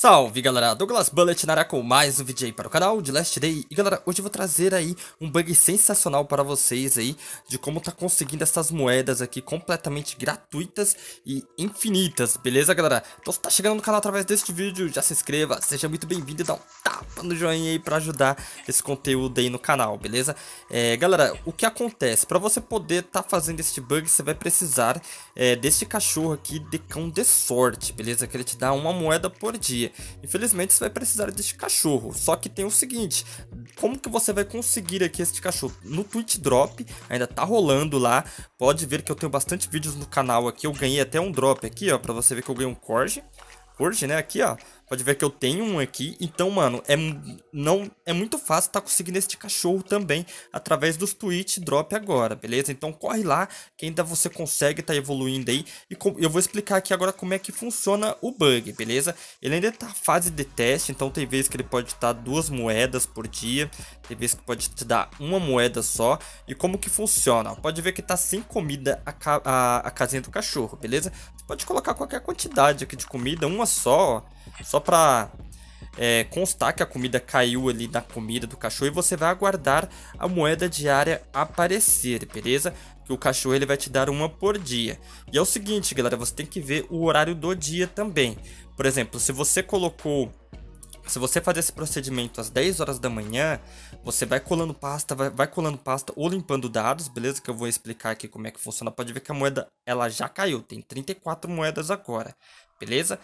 Salve galera, Douglas Bullet na área com mais um vídeo aí para o canal de Last Day E galera, hoje eu vou trazer aí um bug sensacional para vocês aí De como tá conseguindo essas moedas aqui completamente gratuitas e infinitas, beleza galera? Então se tá chegando no canal através deste vídeo, já se inscreva, seja muito bem-vindo e dá um tapa no joinha aí para ajudar esse conteúdo aí no canal, beleza? É, galera, o que acontece? Para você poder tá fazendo este bug, você vai precisar é, deste cachorro aqui, de cão de Sorte, beleza? Que ele te dá uma moeda por dia Infelizmente você vai precisar deste cachorro. Só que tem o seguinte, como que você vai conseguir aqui este cachorro? No Twitch Drop, ainda tá rolando lá. Pode ver que eu tenho bastante vídeos no canal aqui. Eu ganhei até um drop aqui, ó, pra você ver que eu ganhei um Corge. Corge, né? Aqui, ó. Pode ver que eu tenho um aqui. Então, mano, é, não, é muito fácil tá conseguindo este cachorro também através dos tweet Drop agora, beleza? Então corre lá que ainda você consegue tá evoluindo aí. E eu vou explicar aqui agora como é que funciona o bug, beleza? Ele ainda tá fase de teste, então tem vezes que ele pode estar tá duas moedas por dia. Tem vezes que pode te dar uma moeda só. E como que funciona? Pode ver que tá sem comida a, a, a casinha do cachorro, beleza? Pode colocar qualquer quantidade aqui de comida, uma só, só pra é, constar que a comida caiu ali na comida do cachorro e você vai aguardar a moeda diária aparecer, beleza? Que o cachorro ele vai te dar uma por dia. E é o seguinte, galera, você tem que ver o horário do dia também. Por exemplo, se você colocou se você fazer esse procedimento às 10 horas da manhã, você vai colando pasta, vai, vai, colando pasta ou limpando dados, beleza? Que eu vou explicar aqui como é que funciona. Pode ver que a moeda ela já caiu, tem 34 moedas agora, beleza?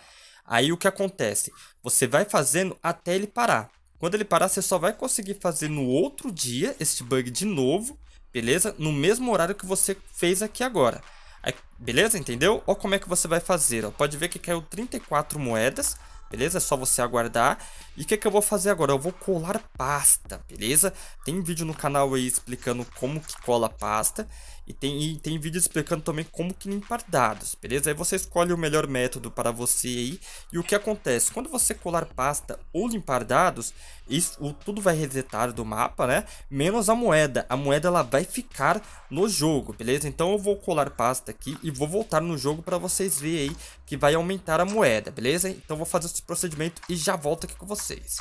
Aí o que acontece? Você vai fazendo até ele parar. Quando ele parar, você só vai conseguir fazer no outro dia este bug de novo, beleza? No mesmo horário que você fez aqui agora. Aí, beleza? Entendeu? ou como é que você vai fazer, ó. Pode ver que caiu 34 moedas beleza? É só você aguardar. E o que, é que eu vou fazer agora? Eu vou colar pasta, beleza? Tem vídeo no canal aí explicando como que cola pasta. E tem, e tem vídeo explicando também como que limpar dados, beleza? Aí você escolhe o melhor método para você aí. E o que acontece? Quando você colar pasta ou limpar dados, isso, o, tudo vai resetar do mapa, né? Menos a moeda. A moeda ela vai ficar no jogo, beleza? Então eu vou colar pasta aqui e vou voltar no jogo para vocês verem aí que vai aumentar a moeda, beleza? Então eu vou fazer os procedimento e já volto aqui com vocês.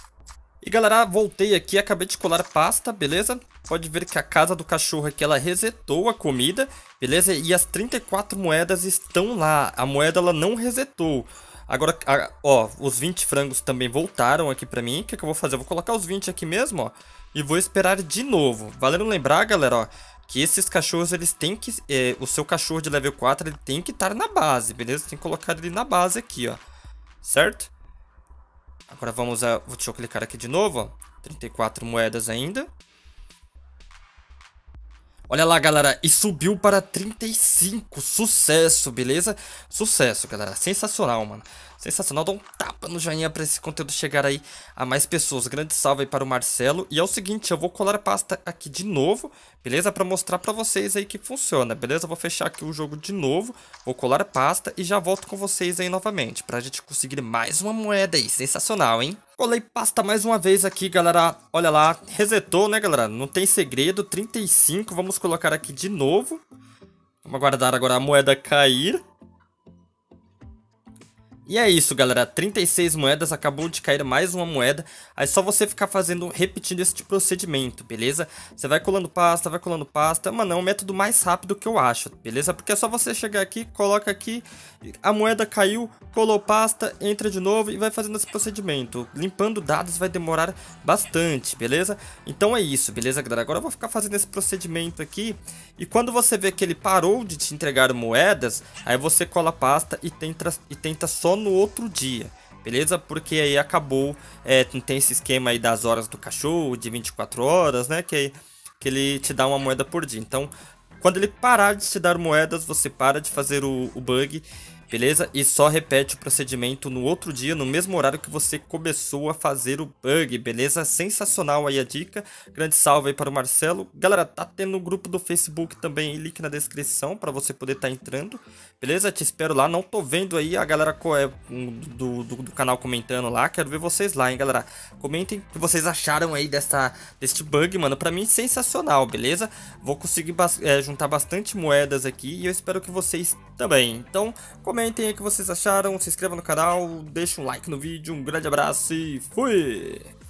E galera, voltei aqui, acabei de colar pasta, beleza? Pode ver que a casa do cachorro aqui, ela resetou a comida, beleza? E as 34 moedas estão lá, a moeda ela não resetou. Agora, ó, os 20 frangos também voltaram aqui pra mim, o que, que eu vou fazer? Eu vou colocar os 20 aqui mesmo, ó, e vou esperar de novo. Valendo lembrar, galera, ó, que esses cachorros, eles têm que, é, o seu cachorro de level 4, ele tem que estar na base, beleza? Tem que colocar ele na base aqui, ó, certo? Agora vamos a. Deixa eu clicar aqui de novo, ó. 34 moedas ainda. Olha lá, galera, e subiu para 35. Sucesso, beleza? Sucesso, galera. Sensacional, mano. Sensacional, dá um tapa no joinha para esse conteúdo chegar aí a mais pessoas. Grande salve aí para o Marcelo. E é o seguinte, eu vou colar a pasta aqui de novo, beleza? Para mostrar para vocês aí que funciona, beleza? vou fechar aqui o jogo de novo, vou colar a pasta e já volto com vocês aí novamente. Para a gente conseguir mais uma moeda aí, sensacional, hein? Colei pasta mais uma vez aqui, galera. Olha lá, resetou, né, galera? Não tem segredo, 35. Vamos colocar aqui de novo. Vamos aguardar agora a moeda cair. E é isso, galera. 36 moedas, acabou de cair mais uma moeda. Aí é só você ficar fazendo, repetindo esse tipo procedimento, beleza? Você vai colando pasta, vai colando pasta. Mano, é o método mais rápido que eu acho, beleza? Porque é só você chegar aqui, coloca aqui, a moeda caiu, colou pasta, entra de novo e vai fazendo esse procedimento. Limpando dados vai demorar bastante, beleza? Então é isso, beleza, galera? Agora eu vou ficar fazendo esse procedimento aqui. E quando você vê que ele parou de te entregar moedas, aí você cola pasta e tenta, e tenta só só no outro dia. Beleza? Porque aí acabou, é, tem esse esquema aí das horas do cachorro, de 24 horas, né? Que, que ele te dá uma moeda por dia. Então, quando ele parar de te dar moedas, você para de fazer o, o bug beleza? E só repete o procedimento no outro dia, no mesmo horário que você começou a fazer o bug, beleza? Sensacional aí a dica, grande salve aí para o Marcelo. Galera, tá tendo o um grupo do Facebook também, link na descrição para você poder estar tá entrando, beleza? Te espero lá, não tô vendo aí a galera é, do, do, do canal comentando lá, quero ver vocês lá, hein, galera? Comentem o que vocês acharam aí desta, deste bug, mano, pra mim sensacional, beleza? Vou conseguir é, juntar bastante moedas aqui e eu espero que vocês também, então comentem o que vocês acharam, se inscrevam no canal, deixem um like no vídeo, um grande abraço e fui!